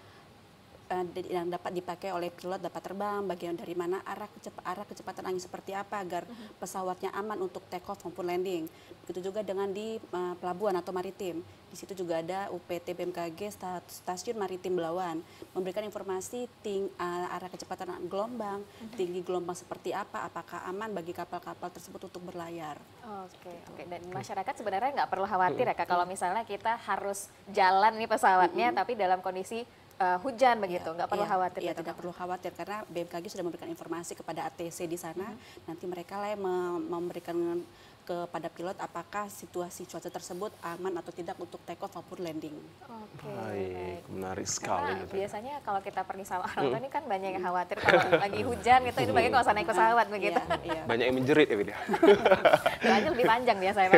uh, yang dapat dipakai oleh pilot dapat terbang, bagian dari mana arah, kecep arah kecepatan angin seperti apa agar uh mhm. -huh. pesawatnya aman untuk take off maupun landing. Begitu juga dengan di uh, pelabuhan atau maritim. Di situ juga ada UPT BMKG Stasiun Maritim Belawan memberikan informasi ting uh, arah kecepatan gelombang, uh mhm. -huh. tinggi gelombang seperti apa, apakah aman bagi kapal-kapal tersebut untuk berlayar. Oke, okay, gitu. oke. Okay. Dan masyarakat sebenarnya nggak perlu khawatir ya kak kalau misalnya kita harus jalan nih pesawatnya, mm -hmm. tapi dalam kondisi uh, hujan begitu, nggak perlu ya, khawatir. Iya, gitu, tidak perlu khawatir karena BMKG sudah memberikan informasi kepada ATC di sana. Hmm. Nanti mereka lah yang memberikan kepada pilot apakah situasi cuaca tersebut aman atau tidak untuk take off maupun landing. Oke. Okay. menarik sekali. Karena biasanya kalau kita pergi sama orang hmm. tua ini kan banyak yang khawatir kalau *laughs* lagi hujan gitu, itu bagi kalau sana pesawat iya, begitu. Iya, iya. Banyak yang menjerit ya, Widya. *laughs* Doanya lebih panjang biasanya.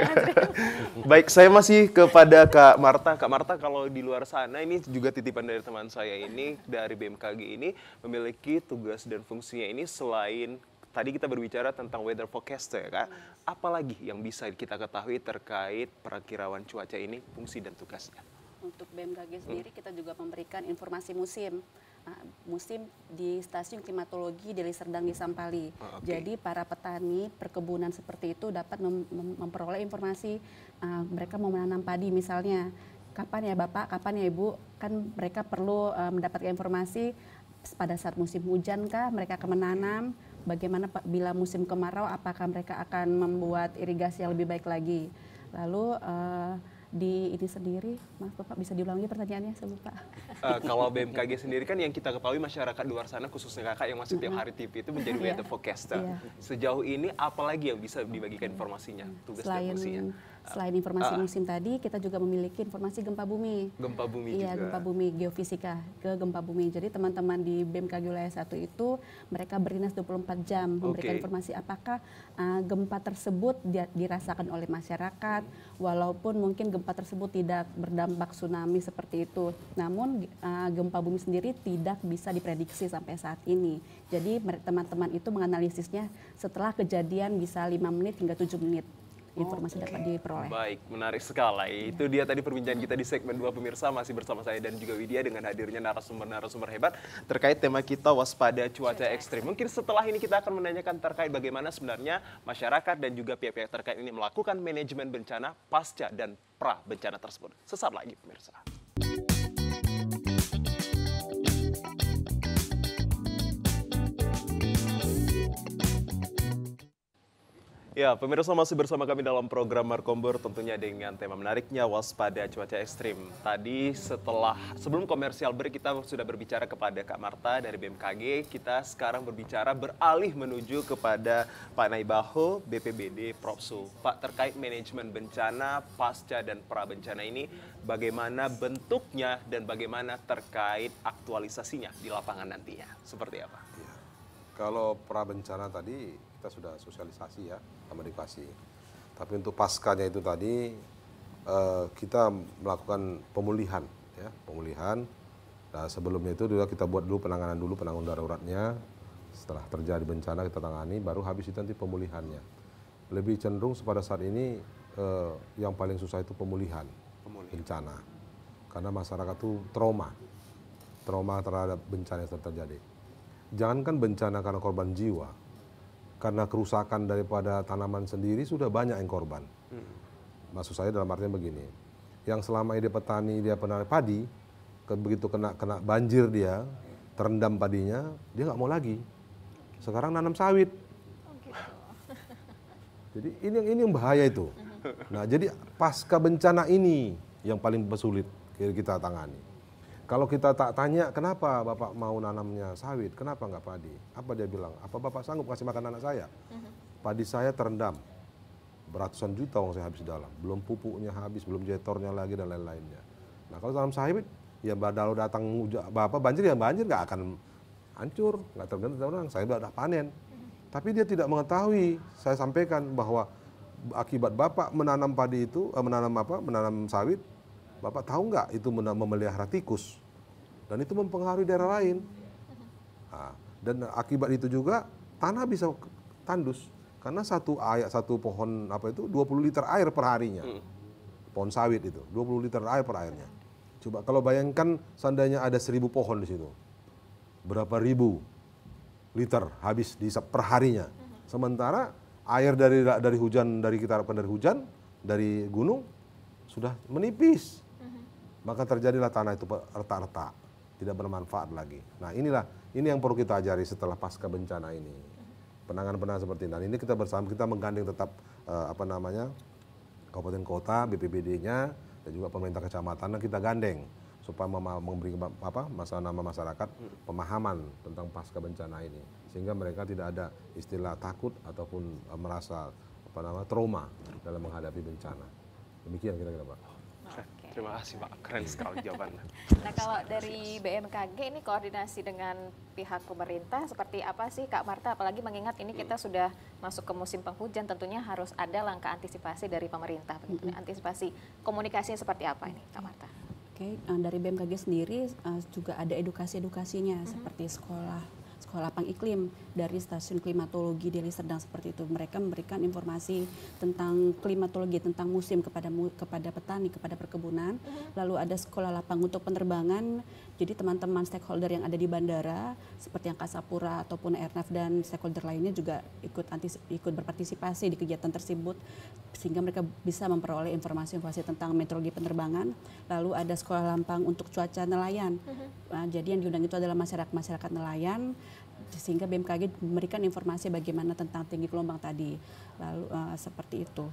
*laughs* Baik, saya masih kepada Kak Marta. Kak Marta kalau di luar sana ini juga titipan dari teman saya ini dari BMKG ini memiliki tugas dan fungsinya ini selain Tadi kita berbicara tentang weather forecast ya kak. Apalagi yang bisa kita ketahui terkait perakirawan cuaca ini, fungsi dan tugasnya? Untuk BMKG hmm. sendiri hmm. kita juga memberikan informasi musim. Nah, musim di stasiun klimatologi Deli Serdang di Sampali. Ah, okay. Jadi para petani perkebunan seperti itu dapat mem mem memperoleh informasi uh, mereka mau menanam padi misalnya. Kapan ya Bapak, kapan ya Ibu? Kan mereka perlu uh, mendapatkan informasi pada saat musim hujan kah mereka akan menanam bagaimana bila musim kemarau apakah mereka akan membuat irigasi yang lebih baik lagi. Lalu uh, di ini sendiri, Mas Bapak bisa diulangi pertanyaannya, saya lupa. Uh, kalau BMKG sendiri kan yang kita ketahui masyarakat luar sana khususnya kakak yang masih tiap hari TV itu menjadi weather iya. yeah. forecaster. Iya. Sejauh ini apalagi yang bisa dibagikan informasinya, tugas Selain dan fungsinya? Selain informasi uh, musim tadi, kita juga memiliki informasi gempa bumi. Gempa bumi Iya, gempa bumi geofisika ke gempa bumi. Jadi teman-teman di BMKG wilayah satu itu mereka berdinas 24 jam memberikan informasi apakah uh, gempa tersebut dirasakan oleh masyarakat walaupun mungkin gempa tersebut tidak berdampak tsunami seperti itu. Namun uh, gempa bumi sendiri tidak bisa diprediksi sampai saat ini. Jadi teman-teman itu menganalisisnya setelah kejadian bisa 5 menit hingga 7 menit informasi okay. dapat diperoleh. Baik, menarik sekali. Ya. Itu dia tadi perbincangan kita di segmen dua pemirsa masih bersama saya dan juga Widya dengan hadirnya narasumber-narasumber hebat terkait tema kita waspada cuaca ekstrim. Mungkin setelah ini kita akan menanyakan terkait bagaimana sebenarnya masyarakat dan juga pihak-pihak terkait ini melakukan manajemen bencana pasca dan pra bencana tersebut. Sesaat lagi pemirsa. Ya, pemirsa masih bersama kami dalam program Markombor tentunya dengan tema menariknya waspada cuaca ekstrim. Tadi setelah sebelum komersial break kita sudah berbicara kepada Kak Marta dari BMKG. Kita sekarang berbicara beralih menuju kepada Pak Naibaho BPBD Propsu. Pak terkait manajemen bencana pasca dan pra bencana ini bagaimana bentuknya dan bagaimana terkait aktualisasinya di lapangan nantinya. Seperti apa? Ya. Kalau pra bencana tadi kita sudah sosialisasi ya komunikasi. Tapi untuk paskanya itu tadi eh, kita melakukan pemulihan ya, pemulihan. Nah, sebelumnya itu juga kita buat dulu penanganan dulu penanggung daruratnya. Setelah terjadi bencana kita tangani, baru habis itu nanti pemulihannya. Lebih cenderung pada saat ini eh, yang paling susah itu pemulihan, pemulihan. bencana. Karena masyarakat itu trauma. Trauma terhadap bencana yang terjadi. Jangankan bencana karena korban jiwa, karena kerusakan daripada tanaman sendiri sudah banyak yang korban. Hmm. Maksud saya dalam artinya begini, yang selama ini petani dia penarik padi, ke, begitu kena kena banjir dia terendam padinya, dia nggak mau lagi. Sekarang nanam sawit. Oh, gitu. Jadi ini yang ini yang bahaya itu. *laughs* Nah jadi pasca bencana ini yang paling sulit kita tangani. Kalau kita tak tanya kenapa bapak mau nanamnya sawit, kenapa nggak padi? Apa dia bilang? Apa bapak sanggup kasih makan anak saya? Mhm. Padi saya terendam beratusan juta uang saya habis dalam, belum pupuknya habis, belum jetornya lagi dan lain-lainnya. Nah kalau tanam sawit, ya kalau datang bapak banjir ya banjir nggak akan hancur, nggak terendam terendam. Saya sudah panen. Mhm. Tapi dia tidak mengetahui. Saya sampaikan bahwa akibat bapak menanam padi itu, eh, menanam apa, menanam sawit, bapak tahu nggak itu memelihara tikus? dan itu mempengaruhi daerah lain. Nah, dan akibat itu juga tanah bisa tandus karena satu ayat satu pohon apa itu 20 liter air per harinya. Hmm. Pohon sawit itu 20 liter air per airnya. Coba kalau bayangkan seandainya ada 1000 pohon di situ. Berapa ribu liter habis di per harinya. Sementara air dari dari hujan dari kita harapkan dari hujan dari gunung sudah menipis. Hmm. Maka terjadilah tanah itu retak-retak tidak bermanfaat lagi. Nah inilah ini yang perlu kita ajari setelah pasca bencana ini penanganan-penanganan seperti ini. Dan ini kita bersama kita menggandeng tetap uh, apa namanya kabupaten kota BPBD-nya dan juga pemerintah kecamatan kita gandeng supaya memberi apa masalah nama masyarakat pemahaman tentang pasca bencana ini sehingga mereka tidak ada istilah takut ataupun eh, merasa apa nama trauma dalam menghadapi bencana demikian kira-kira pak. Nah, Terima kasih Pak, keren sekali jawabannya. nah kalau dari BMKG ini koordinasi dengan pihak pemerintah seperti apa sih Kak Marta? Apalagi mengingat ini kita hmm. sudah masuk ke musim penghujan, tentunya harus ada langkah antisipasi dari pemerintah. Hmm. Antisipasi komunikasinya seperti apa ini Kak Marta? Oke, okay. Eh, dari BMKG sendiri eh, juga ada edukasi-edukasinya hmm. seperti sekolah Sekolah Lapang Iklim dari Stasiun Klimatologi Deli Serdang seperti itu. Mereka memberikan informasi tentang klimatologi, tentang musim kepada kepada petani, kepada perkebunan. Mm-hmm. Lalu ada Sekolah Lapang untuk penerbangan jadi teman-teman stakeholder yang ada di bandara seperti yang Kasapura ataupun Airnav dan stakeholder lainnya juga ikut anti ikut berpartisipasi di kegiatan tersebut sehingga mereka bisa memperoleh informasi-informasi tentang meteorologi penerbangan. Lalu ada sekolah lampang untuk cuaca nelayan. Mm-hmm. Nah, jadi yang diundang itu adalah masyarakat masyarakat nelayan sehingga BMKG memberikan informasi bagaimana tentang tinggi gelombang tadi. Lalu uh, seperti itu.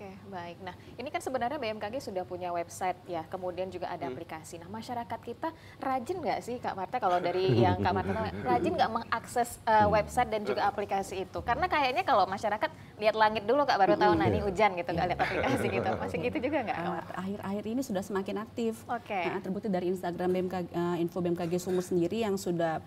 Oke, baik. Nah, ini kan sebenarnya BMKG sudah punya website ya, kemudian juga ada hmm. aplikasi. Nah, masyarakat kita rajin nggak sih, Kak Marta, kalau dari yang Kak Marta, *laughs* rajin nggak mengakses uh, website dan juga aplikasi itu? Karena kayaknya kalau masyarakat lihat langit dulu, Kak, baru tahu, nah iya. hujan gitu, nggak iya. lihat aplikasi gitu. *laughs* Masih gitu juga nggak, Kak ah, Marta? Akhir-akhir ini sudah semakin aktif. Oke. Okay. Nah, terbukti dari Instagram BMKG, uh, eh, Info BMKG Sumur sendiri yang sudah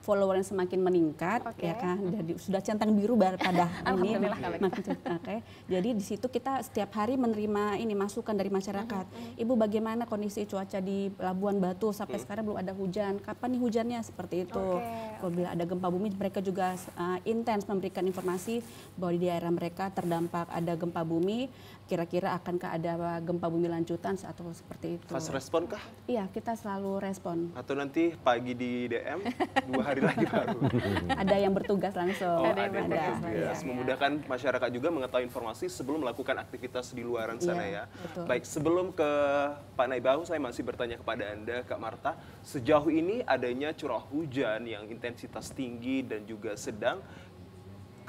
Followernya semakin meningkat okay. ya kan jadi sudah centang biru pada *laughs* ini gitu. makin okay. jadi di situ kita setiap hari menerima ini masukan dari masyarakat hmm. ibu bagaimana kondisi cuaca di Labuan Batu sampai mm. sekarang belum ada hujan kapan nih hujannya seperti itu okay. bila ada gempa bumi mereka juga uh, intens memberikan informasi bahwa di daerah mereka terdampak ada gempa bumi kira-kira akankah ada gempa bumi lanjutan atau seperti itu. Fast respon kah? Iya, kita selalu respon. Atau nanti pagi di DM, *laughs* dua hari lagi baru. ada yang bertugas langsung. Oh, ada, yang bertugas. Ya. Memudahkan masyarakat juga mengetahui informasi sebelum melakukan aktivitas di luaran iya, sana ya. ya. Betul. Baik, sebelum ke Pak Naibahu, saya masih bertanya kepada Anda, Kak Marta. Sejauh ini adanya curah hujan yang intensitas tinggi dan juga sedang,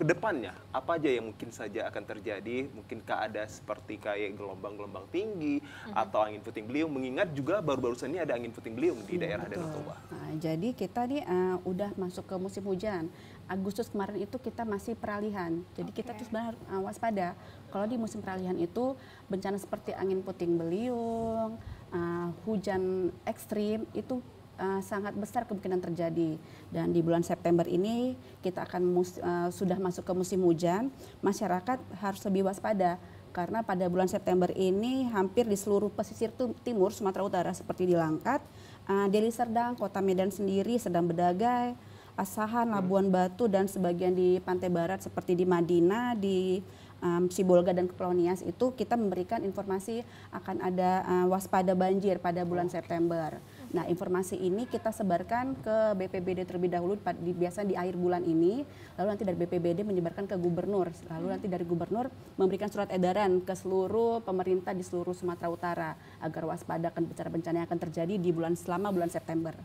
kedepannya apa aja yang mungkin saja akan terjadi mungkin ada seperti kayak gelombang-gelombang tinggi mm-hmm. atau angin puting beliung mengingat juga baru-barusan ini ada angin puting beliung di iya, daerah Betul. Danau Toba. Nah, jadi kita nih uh, udah masuk ke musim hujan. Agustus kemarin itu kita masih peralihan. Jadi okay. kita terus benar uh, eh, waspada. Kalau di musim peralihan itu bencana seperti angin puting beliung, uh, hujan ekstrim itu Eh, sangat besar kemungkinan terjadi. Dan di bulan September ini kita akan mus, uh, sudah masuk ke musim hujan, masyarakat harus lebih waspada karena pada bulan September ini hampir di seluruh pesisir timur Sumatera Utara seperti di Langkat, uh, Deli Serdang, Kota Medan sendiri, sedang Bedagai, Asahan, hmm. Labuan Batu dan sebagian di pantai barat seperti di Madinah, di um, Sibolga dan Kepulauan Nias itu kita memberikan informasi akan ada uh, waspada banjir pada bulan September. Nah, informasi ini kita sebarkan ke BPBD terlebih dahulu biasanya di akhir bulan ini, lalu nanti dari BPBD menyebarkan ke gubernur, lalu nanti dari gubernur memberikan surat edaran ke seluruh pemerintah di seluruh Sumatera Utara agar waspada akan bencana-bencana yang akan terjadi di bulan selama bulan September.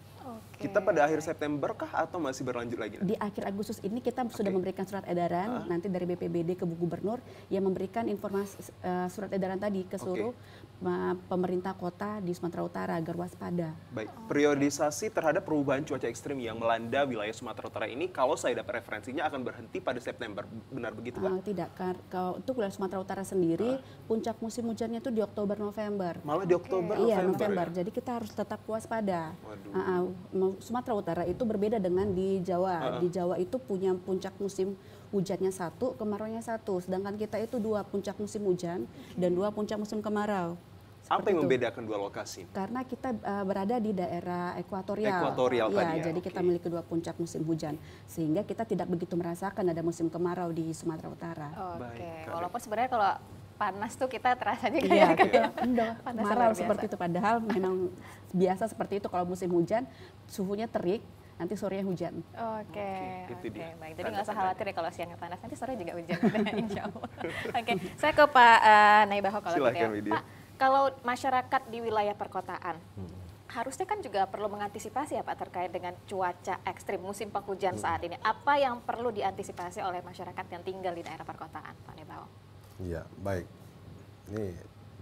Kita pada akhir September kah atau masih berlanjut lagi? Di akhir Agustus ini kita okay. sudah memberikan surat edaran uh nanti dari BPBD ke Bu Gubernur yang memberikan informasi uh, surat edaran tadi ke seluruh okay. pemerintah kota di Sumatera Utara agar waspada. Baik, priorisasi terhadap perubahan cuaca ekstrim yang melanda wilayah Sumatera Utara ini kalau saya dapat referensinya akan berhenti pada September. Benar begitu, Pak? Uh, tidak, kalau untuk wilayah Sumatera Utara sendiri uh. puncak musim hujannya itu di Oktober November. Malah di Oktober Iya, November. Ya? Jadi kita harus tetap waspada. Waduh. Uh, uh, Sumatera Utara itu berbeda dengan di Jawa. Uh ah, -huh. Ah. Di Jawa itu punya puncak musim hujannya satu, kemarauannya satu. Sedangkan kita itu dua puncak musim hujan dan dua puncak musim kemarau. Seperti Apa yang itu. membedakan dua lokasi? Karena kita uh, berada di daerah ekuatorial. Ekuatorial ya, tadi ya. Jadi okay. kita memiliki dua puncak musim hujan, sehingga kita tidak begitu merasakan ada musim kemarau di Sumatera Utara. Oke. Okay. Walaupun sebenarnya kalau panas tuh kita terasanya kayak iya, kayak kita, panas marah seperti itu padahal memang biasa seperti itu kalau musim hujan suhunya terik nanti sorenya hujan. Oke, okay. oke, okay. okay. baik. Jadi nggak usah khawatir ya kalau siangnya panas, nanti sore juga hujan, *laughs* nah, insya Allah. Oke, okay. saya ke Pak uh, Naibaho kalau Silahkan, gitu ya. Pak, kalau masyarakat di wilayah perkotaan, hmm. harusnya kan juga perlu mengantisipasi ya Pak terkait dengan cuaca ekstrim, musim penghujan hmm. saat ini. Apa yang perlu diantisipasi oleh masyarakat yang tinggal di daerah perkotaan, Pak Nebao? Ya baik. Ini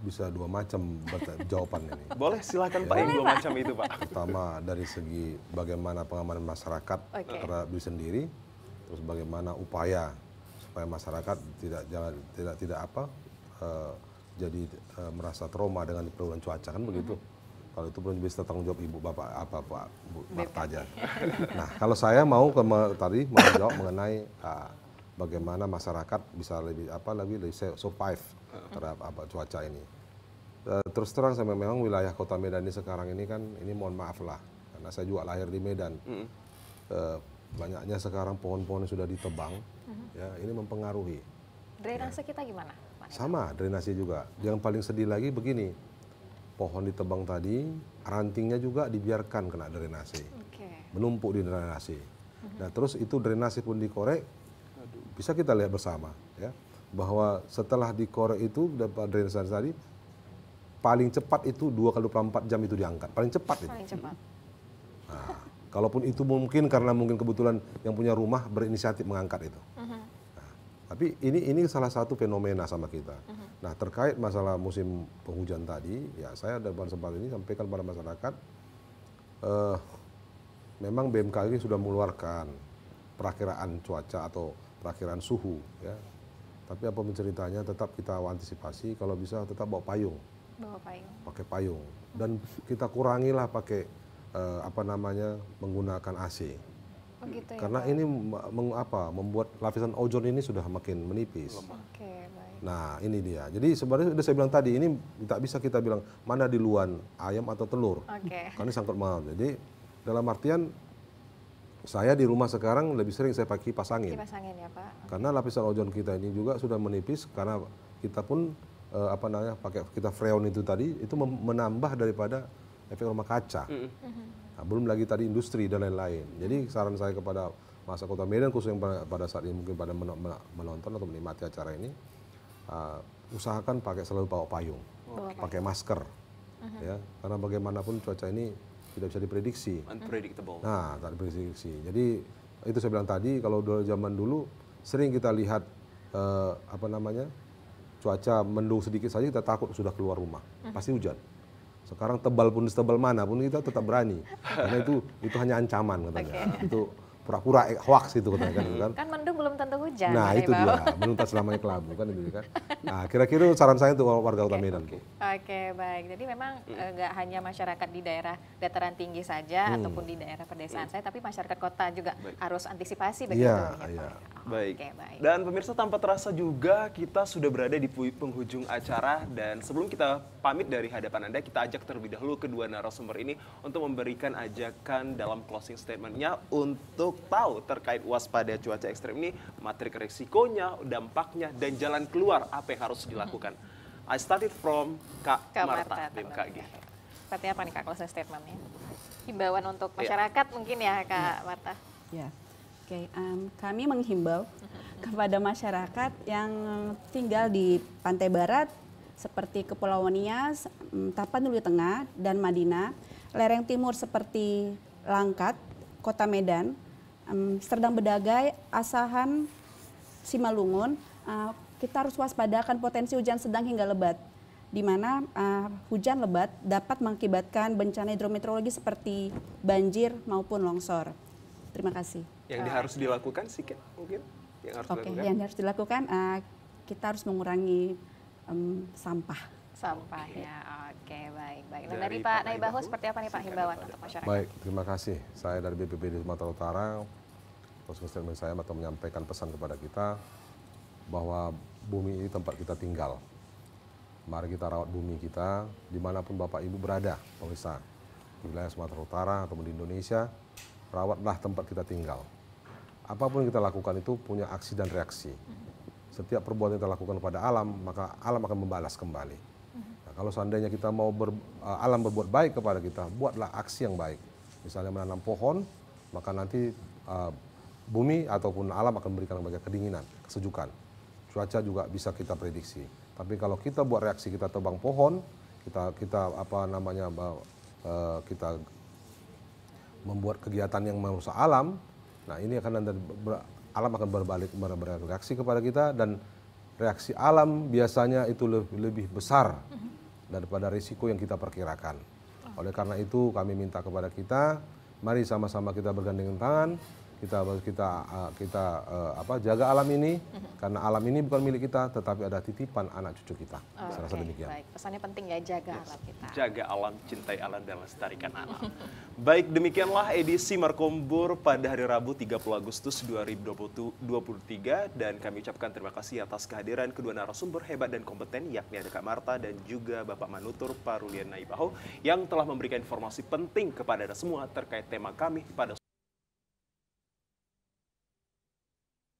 bisa dua macam *laughs* jawaban ini. Boleh silakan ya. Pak, iya. dua macam itu Pak. Pertama dari segi bagaimana pengamanan masyarakat okay. terhadap diri sendiri, terus bagaimana upaya supaya masyarakat tidak jangan tidak tidak apa uh, jadi uh, merasa trauma dengan perubahan cuaca kan begitu. Mm -hmm. Kalau itu belum bisa tanggung jawab ibu bapak apa pak Bu Marta aja. Nah kalau saya mau ke tadi mau jawab mengenai uh, bagaimana masyarakat bisa lebih apa lebih lebih survive terhadap apa cuaca ini. Eh, terus terang saya memang wilayah Kota Medan ini sekarang ini kan ini mohon maaf lah karena saya juga lahir di Medan. Eh, banyaknya sekarang pohon-pohon sudah ditebang, mm-hmm. ya ini mempengaruhi. Drainase ya. kita gimana? Sama drainase juga. Yang paling sedih lagi begini, pohon ditebang tadi, rantingnya juga dibiarkan kena drainase, okay. menumpuk di drainase. Mm Nah terus itu drainase pun dikorek, bisa kita lihat bersama ya bahwa setelah di Korea itu dari drainase tadi paling cepat itu dua kali 24 jam itu diangkat paling cepat paling itu paling cepat nah, kalaupun itu mungkin karena mungkin kebetulan yang punya rumah berinisiatif mengangkat itu mm-hmm. nah, tapi ini ini salah satu fenomena sama kita mm-hmm. nah terkait masalah musim penghujan tadi ya saya dalam kesempatan ini sampaikan pada masyarakat uh, memang BMKG sudah mengeluarkan perakiraan cuaca atau perakhiran suhu ya. Tapi apa menceritanya? tetap kita antisipasi kalau bisa tetap bawa payung. Bawa payung. Pakai payung dan kita kurangilah pakai eh, apa namanya menggunakan AC. Oh gitu ya, Karena ini meng, apa membuat lapisan ozon ini sudah makin menipis. Okay, baik. Nah ini dia. Jadi sebenarnya sudah saya bilang tadi ini tak bisa kita bilang mana di luar ayam atau telur. Okay. Karena sangkut mahal. Jadi dalam artian saya di rumah sekarang lebih sering saya pakai pasangin. Pasangin ya Pak. Karena lapisan ozon kita ini juga sudah menipis karena kita pun eh, apa namanya pakai kita freon itu tadi itu menambah daripada efek rumah kaca. Mm -hmm. nah, belum lagi tadi industri dan lain-lain. Jadi saran saya kepada masa kota Medan khususnya pada, saat ini mungkin pada menonton atau menikmati acara ini uh, usahakan pakai selalu bawa payung, pakai masker, uh mhm. -huh. ya karena bagaimanapun cuaca ini tidak bisa diprediksi. Unpredictable. Nah, tak diprediksi. Jadi itu saya bilang tadi kalau dulu zaman dulu sering kita lihat eh, apa namanya cuaca mendung sedikit saja kita takut sudah keluar rumah mhm. pasti hujan. Sekarang tebal pun tebal mana pun kita tetap berani *laughs* karena itu itu hanya ancaman katanya. Okay. Itu pura-pura eh, hoax itu katanya kan, *laughs* kan. Kan mendung belum tentu hujan. Nah itu dia, belum tentu selamanya kelabu kan gitu kan. Nah kira-kira saran saya untuk warga utama Kota Medan. Oke baik, jadi memang hmm. eh, nggak hanya masyarakat di daerah dataran tinggi saja hmm. ataupun di daerah pedesaan hmm. saya, tapi masyarakat kota juga harus antisipasi iya, begitu. Iya, iya. Baik. Okay, baik. Dan pemirsa tanpa terasa juga kita sudah berada di penghujung acara dan sebelum kita pamit dari hadapan Anda, kita ajak terlebih dahulu kedua narasumber ini untuk memberikan ajakan dalam closing statementnya untuk tahu terkait waspada cuaca ekstrim ini, materi resikonya, dampaknya, dan jalan keluar apa yang harus dilakukan. Hmm. I started from Kak, Ke Marta, Marta BMKG. Seperti apa nih Kak closing statementnya? Himbauan untuk iya. masyarakat yeah. mungkin ya Kak hmm. Marta? Ya. Oke, okay, um, kami menghimbau mm-hmm. kepada masyarakat yang tinggal di pantai barat seperti Kepulauan Nias, Tapanuli Tengah dan Madinah, lereng timur seperti Langkat, Kota Medan, um, Serdang Bedagai, Asahan, Simalungun, uh, kita harus waspadakan potensi hujan sedang hingga lebat di mana uh, hujan lebat dapat mengakibatkan bencana hidrometeorologi seperti banjir maupun longsor. Terima kasih. Yang uh, harus dilakukan sedikit mungkin yang harus okay, dilakukan. yang harus dilakukan uh, kita harus mengurangi um, sampah. Sampah ya, oke okay, baik baik. Nah, dari, dari Pak Naibahu seperti apa nih Pak himbauan untuk masyarakat? Baik, terima kasih. Saya dari BPBD Sumatera Utara, terus statement saya atau menyampaikan pesan kepada kita bahwa bumi ini tempat kita tinggal. Mari kita rawat bumi kita dimanapun Bapak Ibu berada, pemirsa. Di wilayah Sumatera Utara atau di Indonesia, rawatlah tempat kita tinggal. Apapun yang kita lakukan itu punya aksi dan reaksi. Setiap perbuatan yang kita lakukan kepada alam, maka alam akan membalas kembali. Nah, kalau seandainya kita mau ber, eh, alam berbuat baik kepada kita, buatlah aksi yang baik. Misalnya menanam pohon, maka nanti uh, bumi ataupun alam akan memberikan banyak kedinginan, kesejukan. Cuaca juga bisa kita prediksi. Tapi kalau kita buat reaksi kita tebang pohon, kita kita apa namanya uh, kita membuat kegiatan yang merusak alam, nah ini akan nanti alam akan berbalik bereaksi kepada kita dan reaksi alam biasanya itu lebih, lebih besar daripada risiko yang kita perkirakan. Oleh karena itu kami minta kepada kita, mari sama-sama kita bergandengan tangan, kita kita kita e, apa jaga alam ini mm-hmm. karena alam ini bukan milik kita tetapi ada titipan anak cucu kita. Oh, Saya rasa okay. demikian. Baik, pesannya penting ya jaga yes. alam kita. Jaga alam, cintai alam dan lestarikan alam. Baik, demikianlah edisi Markombur pada hari Rabu 30 Agustus 2023 dan kami ucapkan terima kasih atas kehadiran kedua narasumber hebat dan kompeten yakni ada Kak Marta dan juga Bapak Manutur Parulian Naibaho yang telah memberikan informasi penting kepada semua terkait tema kami pada